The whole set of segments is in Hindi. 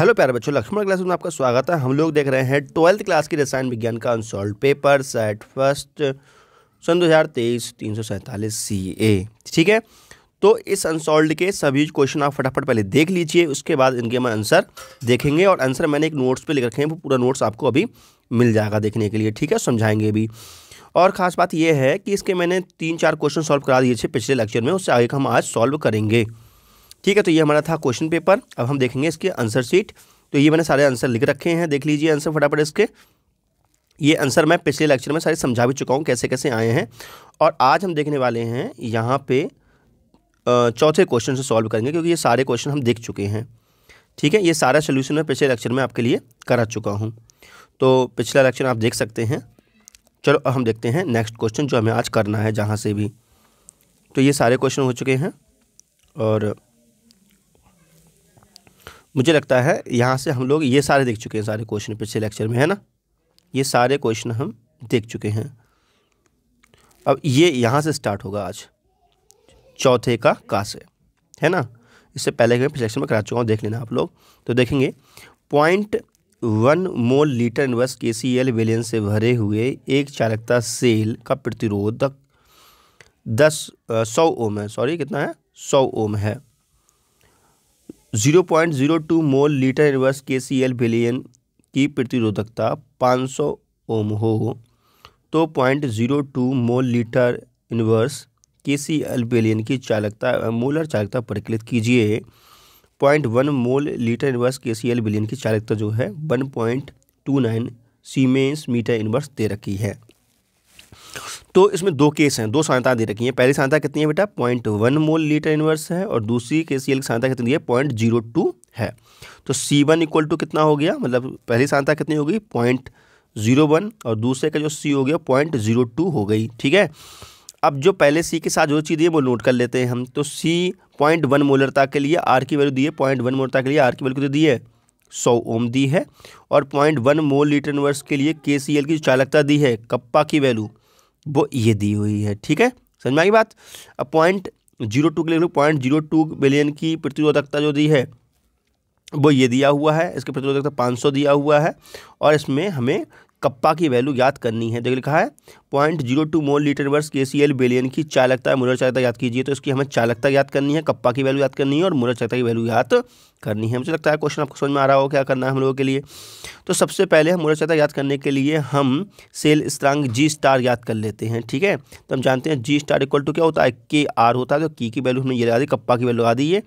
हेलो प्यारे बच्चों लक्ष्मण क्लास में आपका स्वागत है हम लोग देख रहे हैं ट्वेल्थ क्लास की रसायन विज्ञान का अनसॉल्व पेपर सेट फर्स्ट सन दो हज़ार तेईस तीन सौ सैंतालीस सी ए ठीक है तो इस अनसॉल्व के सभी क्वेश्चन आप फटाफट पहले देख लीजिए उसके बाद इनके हम आंसर देखेंगे और आंसर मैंने एक नोट्स पर लिख रखे हैं वो पूरा नोट्स आपको अभी मिल जाएगा देखने के लिए ठीक है समझाएंगे भी और ख़ास बात यह है कि इसके मैंने तीन चार क्वेश्चन सॉल्व करा दिए थे पिछले लेक्चर में उससे आगे हम आज सॉल्व करेंगे ठीक है तो ये हमारा था क्वेश्चन पेपर अब हम देखेंगे इसके आंसर शीट तो ये मैंने सारे आंसर लिख रखे हैं देख लीजिए आंसर फटाफट इसके ये आंसर मैं पिछले लेक्चर में सारे समझा भी चुका हूँ कैसे कैसे आए हैं और आज हम देखने वाले हैं यहाँ पे चौथे क्वेश्चन से सॉल्व करेंगे क्योंकि ये सारे क्वेश्चन हम देख चुके हैं ठीक है ये सारा सोल्यूशन मैं पिछले लेक्चर में आपके लिए करा चुका हूँ तो पिछला लेक्चर आप देख सकते हैं चलो अब हम देखते हैं नेक्स्ट क्वेश्चन जो हमें आज करना है जहाँ से भी तो ये सारे क्वेश्चन हो चुके हैं और मुझे लगता है यहाँ से हम लोग ये सारे देख चुके हैं सारे क्वेश्चन पिछले लेक्चर में है ना ये सारे क्वेश्चन हम देख चुके हैं अब ये यहाँ से स्टार्ट होगा आज चौथे का का से है ना इससे पहले के पिछले लेक्चर में करा चुका हूँ देख लेना आप लोग तो देखेंगे point one mole litre inverse K C L valence से भरे हुए एक चालकता सेल का प्रतिरोधक दस सौ ओम है सॉरी कितना है सौ ओम है 0.02 मोल litre inverse K C L बिलियन की प्रतिरोधकता 500 ओम हो तो point zero two mole litre inverse K C L बेलियन की चालकता मोलर चालकता परिकलित कीजिए point one mole litre inverse K C L बिलियन की चालकता जो है one point two nine siemens metre inverse दे रखी है तो इसमें दो केस हैं दो सहायता दे रखी हैं पहली सहायता कितनी है बेटा point one mole litre inverse है और दूसरी के सी एल की सहायता कितनी है पॉइंट जीरो टू है तो सी वन इक्वल टू कितना हो गया मतलब पहली सहायता कितनी होगी पॉइंट जीरो वन और दूसरे का जो सी हो गया पॉइंट जीरो टू हो गई ठीक है अब जो पहले सी के साथ जो चीज़ है वो नोट कर लेते हैं हम तो सी पॉइंट वन मोलरता के लिए आर की वैल्यू दी है पॉइंट वन मोलरता के लिए आर की वैल्यू कितनी दी है सौ ओम दी है और point one mole litre inverse के लिए के सी एल की चालकता दी है कप्पा की वैल्यू वो ये दी हुई है ठीक है समझ में आई बात अब पॉइंट जीरो टू के लिए पॉइंट जीरो टू बिलियन की प्रतिरोधकता जो दी है वो ये दिया हुआ है इसके प्रतिरोधकता पाँच सौ दिया हुआ है और इसमें हमें कप्पा की वैल्यू याद करनी है देखिए लिखा है point zero two mole litre वर्ष के सी एल बेलियन की चालकता है मुरर चालकता याद कीजिए तो इसकी हमें चालकता याद करनी है कप्पा की वैल्यू याद करनी है और मुरर चालकता की वैल्यू याद करनी है मुझे लगता है क्वेश्चन आपको समझ में आ रहा हो क्या करना है हम लोगों के लिए तो सबसे पहले हम मुरर चालकता याद करने के लिए हम सेल स्त्रांग जी स्टार याद कर लेते हैं ठीक है तो हम जानते हैं जी स्टार इक्वल टू क्या होता है के आर होता है तो की की वैल्यू हमने ये लगा दी कप्पा की वैल्यू लगा दी है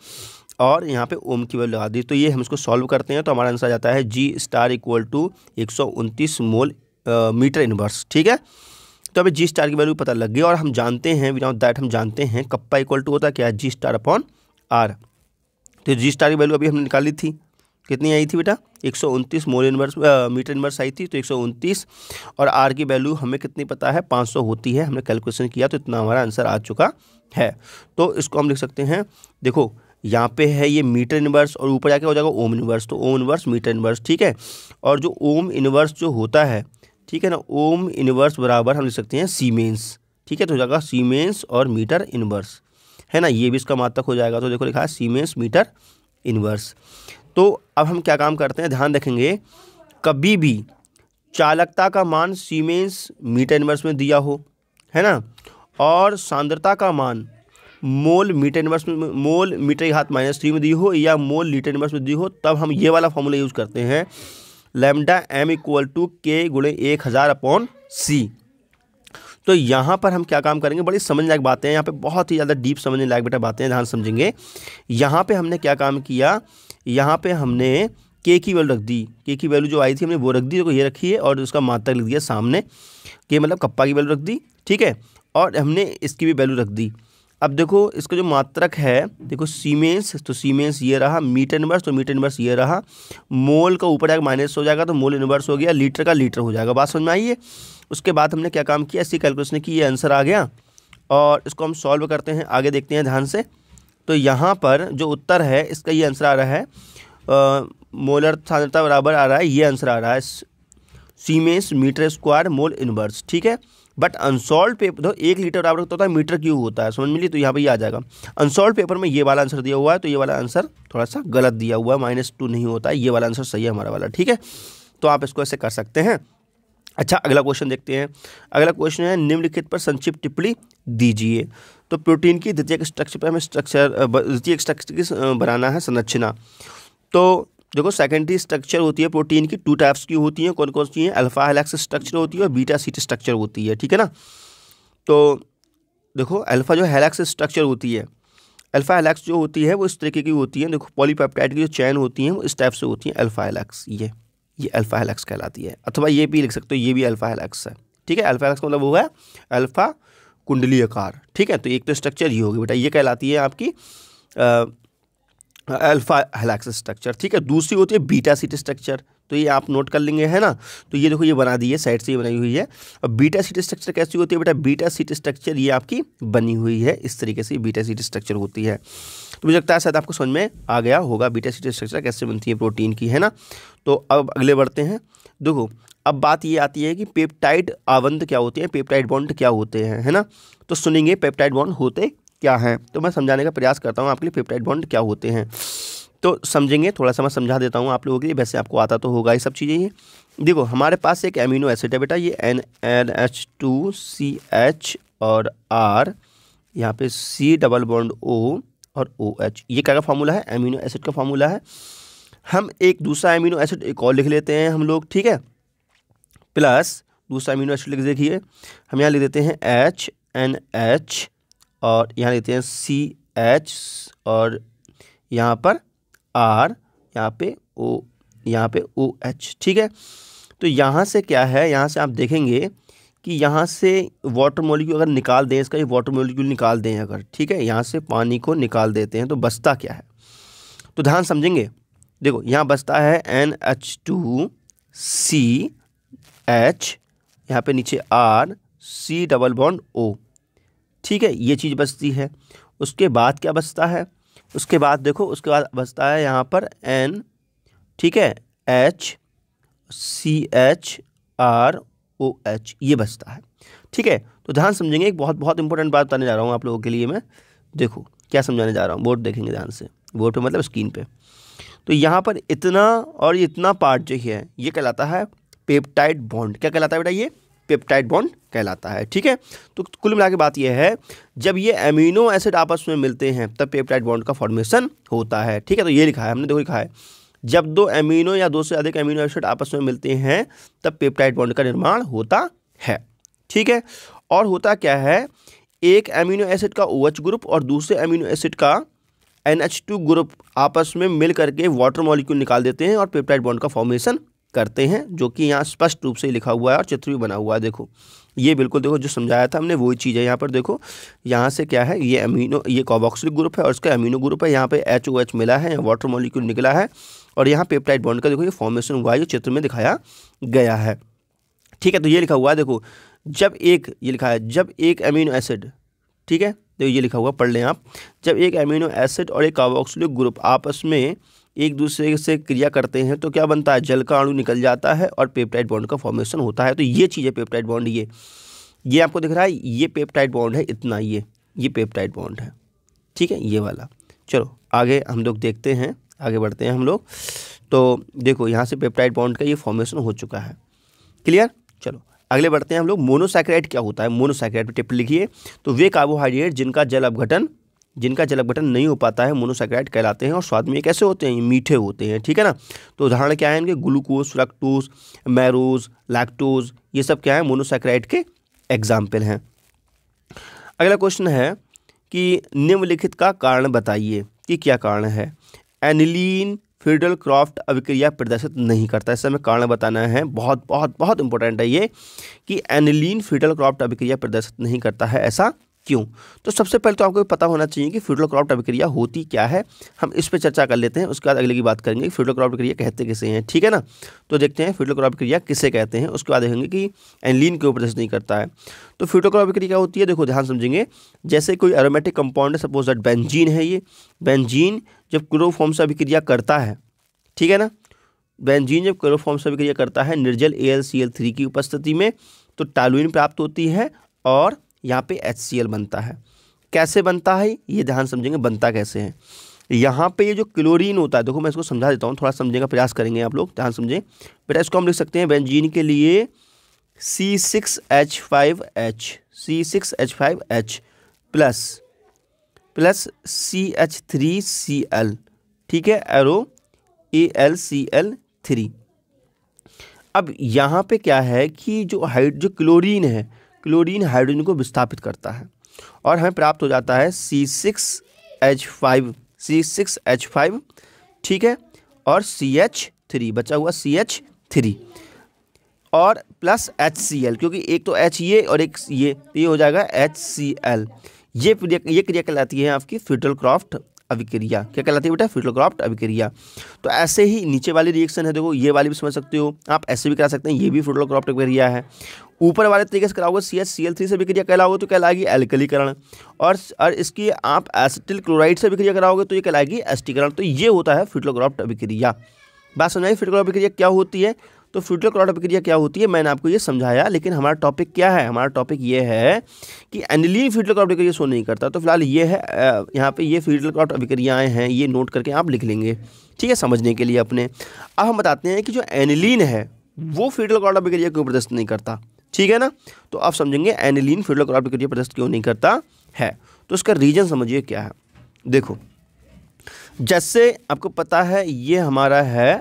और यहाँ पे ओम की वैल्यू लगा दी तो ये हम इसको सॉल्व करते हैं तो हमारा आंसर आ जाता है जी स्टार इक्वल टू एक सौ उनतीस मोल मीटर इनवर्स ठीक है तो अभी जी स्टार की वैल्यू पता लग गई और हम जानते हैं विदाउट दैट हम जानते हैं कप्पा इक्वल टू होता क्या है जी स्टार अपॉन आर तो जी स्टार की वैल्यू अभी हमने निकाली थी कितनी आई थी बेटा एक सौ उनतीस मोल इनवर्स मीटर इनवर्स आई थी तो एक सौ उनतीस और आर की वैल्यू हमें कितनी पता है पाँच सौ होती है हमने कैलकुलेशन किया तो इतना हमारा आंसर आ चुका है तो इसको हम लिख सकते हैं देखो यहाँ पे है ये मीटर इन्वर्स और ऊपर जाके हो जाएगा ओम इन्वर्स तो ओम इन्वर्स मीटर इन्वर्स ठीक है और जो ओम इन्वर्स जो होता है ठीक है ना ओम इन्वर्स बराबर हम लिख सकते हैं सीमेंस ठीक है तो हो जाएगा सीमेंस और मीटर इन्वर्स है ना ये भी इसका मातक हो जाएगा तो देखो लिखा है सीमेंस मीटर इन्वर्स तो अब हम क्या काम करते हैं ध्यान रखेंगे कभी भी चालकता का मान सीमेंस मीटर इन्वर्स में दिया हो है ना और सांद्रता का मान मोल मीटर इनवर्स में मोल मीटर के हाथ माइनस थ्री में दी हो या मोल लीटर इनवर्स में दी हो तब हम ये वाला फॉर्मूला यूज़ करते हैं लेमडा एम इक्वल टू के गुणे एक हज़ार अपॉन सी तो यहाँ पर हम क्या काम करेंगे बड़ी समझने लायक बातें हैं यहाँ पे बहुत ही ज़्यादा डीप समझने लायक बेटा बातें हैं ध्यान समझेंगे यहाँ पे हमने क्या काम किया यहाँ पे हमने के की वैल्यू रख दी के की वैल्यू जो आई थी हमने वो रख दी जो ये रखी है और उसका मात्रक लिख दिया सामने के मतलब कप्पा की वैल्यू रख दी ठीक है और हमने इसकी भी वैल्यू रख दी अब देखो इसका जो मात्रक है देखो सीमेंस तो सीमेंस ये रहा मीटर इनवर्स तो मीटर इनवर्स ये रहा मोल का ऊपर जाकर माइनस हो जाएगा तो मोल इनवर्स हो गया लीटर का लीटर हो जाएगा बात समझ में आइए उसके बाद हमने क्या काम किया ऐसी कैलकुलेशन की ये आंसर आ गया और इसको हम सॉल्व करते हैं आगे देखते हैं ध्यान से तो यहाँ पर जो उत्तर है इसका ये आंसर आ रहा है मोलर सांद्रता बराबर आ रहा है ये आंसर आ रहा है siemens metre square mole inverse ठीक है बट अनसॉल्व पेपर तो एक लीटर बराबर होता तो है मीटर क्यूब होता है समझ मिली तो यहाँ पर ये आ जाएगा अनसॉल्व पेपर में ये वाला आंसर दिया हुआ है तो ये वाला आंसर थोड़ा सा गलत दिया हुआ है माइनस टू नहीं होता है ये वाला आंसर सही है हमारा वाला ठीक है तो आप इसको ऐसे कर सकते हैं अच्छा अगला क्वेश्चन देखते हैं अगला क्वेश्चन है निम्नलिखित पर संक्षिप्त टिप्पणी दीजिए तो प्रोटीन की द्वितीय स्ट्रक्चर पर हमें स्ट्रक्चर द्वितीय स्ट्रक्चर की बनाना है संरचना तो देखो सेकेंडरी स्ट्रक्चर होती है प्रोटीन की टू टाइप्स की होती हैं कौन कौन सी हैं अल्फा हेलैक्स स्ट्रक्चर होती है और बीटा सीट स्ट्रक्चर होती है ठीक है ना तो देखो अल्फा जो हेलैक्स स्ट्रक्चर होती है अल्फा हेलैक्स जो होती है वो इस तरीके की होती है देखो पॉलीपेप्टाइड की जो चैन होती है वो इस टाइप से होती है अल्फा हेलैक्स ये ये अल्फा हेलैक्स कहलाती है अथवा ये भी लिख सकते हो ये भी अल्फा हेलैक्स है ठीक है अल्फा हेलैक्स का मतलब वो है अल्फा कुंडली आकार ठीक है तो एक तो स्ट्रक्चर ये होगी बेटा ये कहलाती है आपकी अल्फा हेलैक्स स्ट्रक्चर ठीक है दूसरी होती है बीटा सीट स्ट्रक्चर तो ये आप नोट कर लेंगे है ना तो ये देखो ये बना दी है साइड से ये बनाई हुई है और बीटा सीट स्ट्रक्चर कैसी होती है बेटा बीटा सीट स्ट्रक्चर ये आपकी बनी हुई है इस तरीके से बीटा सीट स्ट्रक्चर होती है तो मुझे लगता है शायद आपको समझ में आ गया होगा बीटा सीट स्ट्रक्चर कैसे बनती है प्रोटीन की है ना तो अब अगले बढ़ते हैं देखो अब बात ये आती है कि पेप्टाइड आवंद क्या होते हैं पेप्टाइड बॉन्ड क्या होते हैं है ना तो सुनेंगे पेप्टाइड बॉन्ड होते क्या हैं तो मैं समझाने का प्रयास करता हूँ आपके लिए पेप्टाइड बॉन्ड क्या होते हैं तो समझेंगे थोड़ा सा मैं समझा देता हूँ आप लोगों के लिए वैसे आपको आता तो होगा ये सब चीज़ें ये देखो हमारे पास एक एमिनो एसिड है बेटा ये N N H two C H और आर यहाँ पे सी डबल बॉन्ड ओ और ओ एच ये क्या का फार्मूला है एमिनो एसिड का फार्मूला है हम एक दूसरा एमिनो एसिड एक और लिख लेते हैं हम लोग ठीक है प्लस दूसरा एमिनो एसिड लिख देखिए हम यहाँ लिख देते हैं एच एन एच और यहाँ लिखते हैं सी एच और यहाँ पर आर यहाँ पे ओ यहाँ पे ओ एच ठीक है तो यहाँ से क्या है यहाँ से आप देखेंगे कि यहाँ से वाटर मोलिक्यूल अगर निकाल दें इसका ये वाटर मोलिक्यूल निकाल दें अगर ठीक है यहाँ से पानी को निकाल देते हैं तो बचता क्या है तो ध्यान समझेंगे देखो यहाँ बचता है N H two C H यहाँ पे नीचे R C double bond O ठीक है ये चीज़ बचती है उसके बाद क्या बचता है उसके बाद देखो उसके बाद बचता है यहाँ पर एन ठीक है H C H R O H ये बचता है ठीक है तो ध्यान समझेंगे एक बहुत बहुत इंपॉर्टेंट बात बताने जा रहा हूँ आप लोगों के लिए मैं देखो क्या समझाने जा रहा हूँ बोर्ड देखेंगे ध्यान से बोर्ड पे मतलब स्क्रीन पे तो यहाँ पर इतना और इतना पार्ट जो है ये कहलाता है पेप्टाइड बॉन्ड क्या कहलाता है बेटा ये पेप्टाइड बॉन्ड कहलाता है ठीक है तो कुल मिला के बात यह है जब ये एमिनो एसिड आपस में मिलते हैं तब पेप्टाइड बॉन्ड का फॉर्मेशन होता है ठीक है तो ये लिखा है हमने देखो लिखा है जब दो एमिनो या दो से अधिक एमिनो एसिड आपस में मिलते हैं तब पेप्टाइड बॉन्ड का निर्माण होता है ठीक है और होता क्या है एक एमिनो एसिड का ओ OH ग्रुप और दूसरे एमिनो एसिड का एन एच टू ग्रुप आपस में मिल करके वाटर मॉलिक्यूल निकाल देते हैं और पेप्टाइड बॉन्ड का फॉर्मेशन करते हैं जो कि यहाँ स्पष्ट रूप से लिखा हुआ है और चित्र भी बना हुआ है देखो ये बिल्कुल देखो जो समझाया था हमने वही चीज़ है यहाँ पर देखो यहाँ से क्या है ये अमीनो ये कॉबॉक्सिक ग्रुप है और इसका अमीनो ग्रुप है यहाँ पे एच ओ एच मिला है वाटर मॉलिक्यूल निकला है और यहाँ पेप्टाइड बॉन्ड का देखो ये फॉर्मेशन हुआ है जो चित्र में दिखाया गया है ठीक है तो ये लिखा हुआ है देखो जब एक ये लिखा है जब एक अमीनो एसिड ठीक है देखो तो ये लिखा हुआ पढ़ लें आप जब एक अमीनो एसिड और एक कार्बोक्सिलिक ग्रुप आपस में एक दूसरे से क्रिया करते हैं तो क्या बनता है जल का अणु निकल जाता है और पेप्टाइड बॉन्ड का फॉर्मेशन होता है तो ये चीज़ है पेप्टाइड बॉन्ड ये ये आपको दिख रहा है ये पेप्टाइड बॉन्ड है इतना ये ये पेप्टाइड बॉन्ड है ठीक है ये वाला चलो आगे हम लोग देखते हैं आगे बढ़ते हैं हम लोग तो देखो यहाँ से पेप्टाइड बॉन्ड का ये फॉर्मेशन हो चुका है क्लियर चलो अगले बढ़ते हैं हम लोग मोनोसैक्राइड क्या होता है मोनोसैक्राइड पर टिप लिखिए तो वे कार्बोहाइड्रेट जिनका जल अपघटन जिनका जलक बटन नहीं हो पाता है मोनोसेक्राइड कहलाते हैं और स्वाद में ये कैसे होते हैं ये मीठे होते हैं ठीक है ना तो उदाहरण क्या है इनके ग्लूकोज फ्रक्टोज मैरोज लैक्टोज ये सब क्या है मोनोसेक्राइड के एग्जाम्पल हैं अगला क्वेश्चन है कि निम्नलिखित का कारण बताइए कि क्या कारण है एनिलीन फिडल क्रॉफ्ट अभिक्रिया प्रदर्शित नहीं करता इस समय कारण बताना है बहुत बहुत बहुत इंपॉर्टेंट है ये कि एनिलीन फिडल क्रॉफ्ट अभिक्रिया प्रदर्शित नहीं करता है ऐसा क्यों तो सबसे पहले तो आपको पता होना चाहिए कि फ्यूडल क्रॉप अभिक्रिया होती क्या है हम इस पर चर्चा कर लेते हैं उसके बाद अगले की बात करेंगे फ्यूडल क्रॉप अभिक्रिया कहते किसे हैं ठीक है ना तो देखते हैं फ्यूडल क्रॉप प्रक्रिया किसे कहते हैं उसके बाद देखेंगे कि के ऊपर प्रदर्शित नहीं करता है तो फ्यूडल क्रॉप प्रक्रिया होती है देखो ध्यान समझेंगे जैसे कोई एरोमेटिक कंपाउंड है सपोज दैट बेंजीन है ये बेंजीन जब क्लोरोफॉर्म से अभिक्रिया करता है ठीक है ना बेंजीन जब क्लोरोफॉर्म से अभिक्रिया करता है निर्जल ए की उपस्थिति में तो टालुइन प्राप्त होती है और यहाँ पे एच बनता है कैसे बनता है ये ध्यान समझेंगे बनता कैसे है यहाँ पे ये जो क्लोरीन होता है देखो मैं इसको समझा देता हूँ थोड़ा समझने का प्रयास करेंगे आप लोग ध्यान समझें बेटा इसको हम लिख सकते हैं बेंजीन के लिए C six H five H C six H five H plus plus C H three C L ठीक है arrow A L C L three अब यहाँ पे क्या है कि जो हाइड जो क्लोरीन है क्लोरीन हाइड्रोजन को विस्थापित करता है और हमें प्राप्त हो जाता है C six H five C six H five ठीक है और सी एच थ्री बचा हुआ सी एच थ्री और प्लस एच सी एल क्योंकि एक तो एच ये और एक ये तो ये हो जाएगा एच सी एल ये ये क्रिया कहलाती है आपकी फ्यूटल क्रॉफ्ट अभिक्रिया क्या कहलाती है बेटा फ्यूटल क्रॉफ्ट अभिक्रिया तो ऐसे ही नीचे वाली रिएक्शन है देखो ये वाली भी समझ सकते हो आप ऐसे भी करा सकते हैं ये भी फ्यूटल क्रॉफ्ट अभिक्रिया है ऊपर वाले तरीके से कराओगे C H C L three से विक्रिया कहलाओगे तो कहलाएगी एल्कलीकरण और और इसकी आप एसिटिल क्लोराइड से विक्रिया कराओगे तो ये कहलाएगी एस्टीकरण तो ये होता है फ्यूटलोग्राफ्ट अभिक्रिया बात समझाइए फ्यूटलोग्राफ्ट अभिक्रिया क्या होती है तो फ्यूटल अभिक्रिया क्या होती है मैंने आपको ये समझाया लेकिन हमारा टॉपिक क्या है हमारा टॉपिक ये है कि एनिलीन फ्यूटल अभिक्रिया शो नहीं करता तो फिलहाल ये है यहाँ पे ये फ्यूटल अभिक्रियाएँ हैं ये नोट करके आप लिख लेंगे ठीक है समझने के लिए अपने अब हम बताते हैं कि जो एनिलीन है वो फ्यूटल अभिक्रिया क्यों प्रदर्शित नहीं करता ठीक है ना तो आप समझेंगे एनिलीन फ्यूडल के लिए प्रदस्त क्यों नहीं करता है तो इसका रीजन समझिए क्या है देखो जैसे आपको पता है ये हमारा है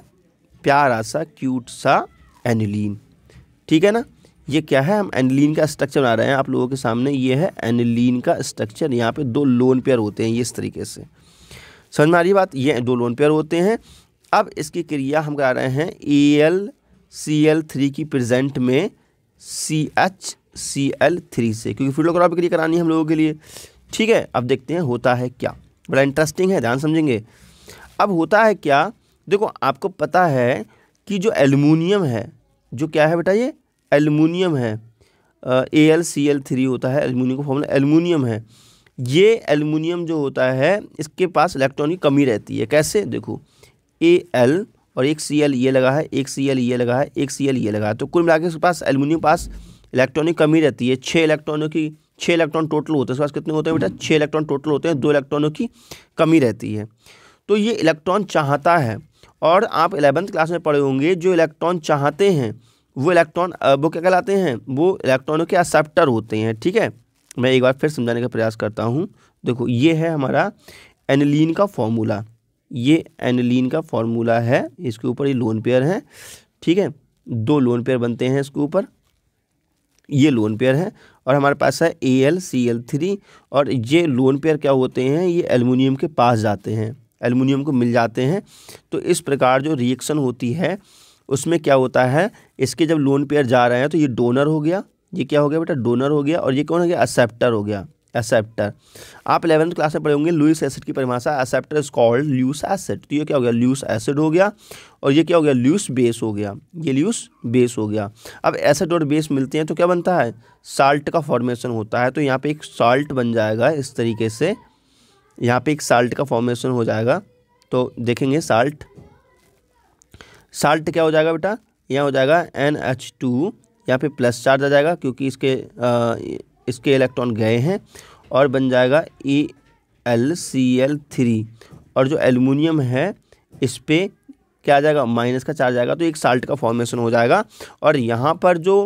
प्यारा सा क्यूट सा एनिलीन ठीक है ना ये क्या है हम एनिलीन का स्ट्रक्चर बना रहे हैं आप लोगों के सामने ये है एनिलीन का स्ट्रक्चर यहाँ पे दो लोन पेयर होते हैं ये इस तरीके से समझ में आ रही बात ये दो लोन पेयर होते हैं अब इसकी क्रिया हम करा रहे हैं A L C L three की प्रेजेंट में C H C L three से क्योंकि फोटोग्राफी के लिए करानी है हम लोगों के लिए ठीक है अब देखते हैं होता है क्या बड़ा इंटरेस्टिंग है ध्यान समझेंगे अब होता है क्या देखो आपको पता है कि जो एलमिनियम है जो क्या है बेटा ये एलमिनियम है A L C L three होता है एलमिनियम का फॉर्मूला एलमिनियम है ये एलमिनियम जो होता है इसके पास इलेक्ट्रॉन की कमी रहती है कैसे देखो ए एल और एक सी एल ये लगा है एक सी एल ये लगा है एक सी एल ये लगा है तो कुल मिला के उसके पास एलुमिनियम पास इलेक्ट्रॉनिक कमी रहती है छः इलेक्ट्रॉनों की छः इलेक्ट्रॉन टोटल होते हैं उसके पास कितने होते हैं बेटा छः इलेक्ट्रॉन टोटल होते हैं दो इलेक्ट्रॉनों की कमी रहती है तो ये इलेक्ट्रॉन चाहता है और आप इलेवंथ क्लास में पढ़े होंगे जो इलेक्ट्रॉन चाहते हैं वो इलेक्ट्रॉन वो क्या कहलाते हैं वो इलेक्ट्रॉनों के एक्सेप्टर होते हैं ठीक है मैं एक बार फिर समझाने का प्रयास करता हूँ देखो ये है हमारा एनलिन का फॉर्मूला ये एनलिन का फॉर्मूला है इसके ऊपर ये लोन पेयर है ठीक है दो लोन पेयर बनते हैं इसके ऊपर ये लोन पेयर है और हमारे पास है A L C L three और ये लोन पेयर क्या होते हैं ये एलमिनियम के पास जाते हैं एलमिनियम को मिल जाते हैं तो इस प्रकार जो रिएक्शन होती है उसमें क्या होता है इसके जब लोन पेयर जा रहे हैं तो ये डोनर हो गया ये क्या हो गया बेटा डोनर हो गया और ये कौन हो गया एक्सेप्टर हो गया एसेप्टर आप इलेवंथ क्लास में पढ़े होंगे एसिड की परिभाषा acceptor is called Lewis acid तो ये क्या हो गया ल्यूस एसिड हो गया और ये क्या हो गया ल्यूस बेस हो गया ये ल्यूस बेस हो गया अब एसिड और बेस मिलते हैं तो क्या बनता है साल्ट का फॉर्मेशन होता है तो यहाँ पे एक साल्ट बन जाएगा इस तरीके से यहाँ पे एक साल्ट का फॉर्मेशन हो जाएगा तो देखेंगे साल्ट साल्ट क्या हो जाएगा बेटा यहाँ हो जाएगा एन एच टू यहाँ पे प्लस चार्ज आ जाएगा क्योंकि इसके आ, इसके इलेक्ट्रॉन गए हैं और बन जाएगा E L C L three और जो एलुमिनियम है इस पर क्या आ जाएगा माइनस का चार्ज आएगा तो एक साल्ट का फॉर्मेशन हो जाएगा और यहाँ पर जो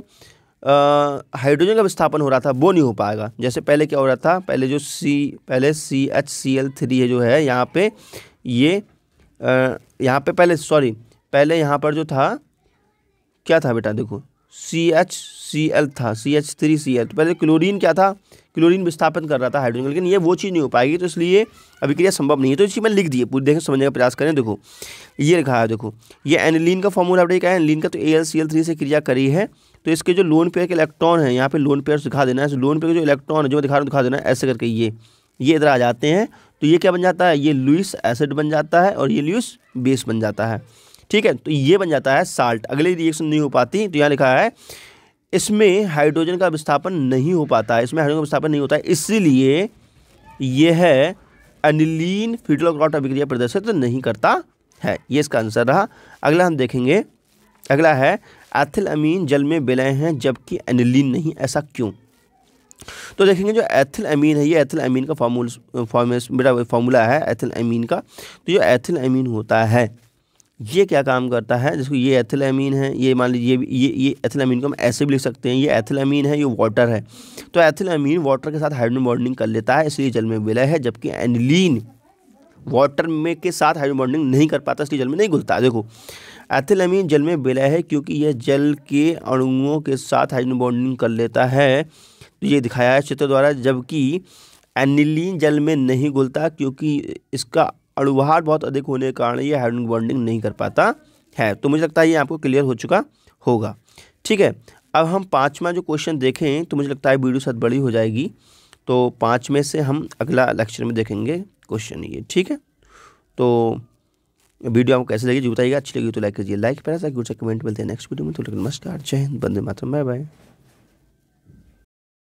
हाइड्रोजन का विस्थापन हो रहा था वो नहीं हो पाएगा जैसे पहले क्या हो रहा था पहले जो सी पहले C H C L three है जो है यहाँ पे ये यहाँ पे पहले सॉरी पहले यहाँ पर जो था क्या था बेटा देखो सी एच सी एल था C H three C L तो पहले क्लोरीन क्या था क्लोरीन विस्थापन कर रहा था हाइड्रोजन लेकिन ये वो चीज़ नहीं हो पाएगी तो इसलिए अभिक्रिया संभव नहीं है तो इसी मैं लिख दिए पूरी देखें समझने का प्रयास करें देखो ये लिखा है देखो ये एनिलीन का फॉर्मूला क्या है एनिलीन का तो A L C L three से क्रिया करी है तो इसके जो लोन पेयर के इलेक्ट्रॉन है यहाँ पे लोन पेयर दिखा देना है लोन पेयर के जो इलेक्ट्रॉन है जो दिखा रहा दिखा देना है ऐसे करके ये ये इधर आ जाते हैं तो ये क्या बन जाता है ये लुइस एसिड बन जाता है और ये लुइस बेस बन जाता है ठीक है तो ये बन जाता है साल्ट अगली रिएक्शन नहीं हो पाती तो यहाँ लिखा है इसमें हाइड्रोजन का विस्थापन नहीं हो पाता है इसमें हाइड्रोजन का विस्थापन नहीं होता है इसलिए यह अनिलीन फिटलोक्रॉट अभिक्रिया प्रदर्शित नहीं करता है ये इसका आंसर रहा अगला हम देखेंगे अगला है एथिल अमीन जल में बिलय हैं जबकि एनिलीन नहीं ऐसा क्यों तो देखेंगे जो एथिल अमीन है ये एथिल अमीन का फॉर्मूल फॉर्मेस फॉर्मूला है एथिल अमीन का तो जो एथिल अमीन होता है ये क्या काम करता है जिसको ये एथिलामीन है ये मान लीजिए ये ये एथिलामीन को हम ऐसे भी लिख सकते हैं ये एथिलामीन है ये वाटर है तो एथिलामीन वाटर के साथ हाइड्रोजन बॉन्डिंग कर लेता है इसलिए जल में विलय है जबकि एनिलीन वाटर में के साथ हाइड्रोजन बॉन्डिंग नहीं कर पाता इसलिए जल में नहीं घुलता देखो एथिलामीन जल में विलय है क्योंकि यह जल के अणुओं के साथ हाइड्रोजन बॉन्डिंग कर लेता है तो ये दिखाया है चित्र द्वारा जबकि एनिलीन जल में नहीं घुलता क्योंकि इसका अड़ुहार बहुत अधिक होने के कारण ये हाइड्रोजन बॉन्डिंग नहीं कर पाता है तो मुझे लगता है ये आपको क्लियर हो चुका होगा ठीक है अब हम पाँचवा जो क्वेश्चन देखें तो मुझे लगता है वीडियो शायद बड़ी हो जाएगी तो पाँच में से हम अगला लेक्चर में देखेंगे क्वेश्चन ये ठीक है तो वीडियो आपको कैसे लगी जो बताइएगा अच्छी लगी तो लाइक कीजिए लाइक पर ऐसा कमेंट मिलते हैं नेक्स्ट वीडियो में तो नमस्कार जय हिंद बंदे मातम बाय बाय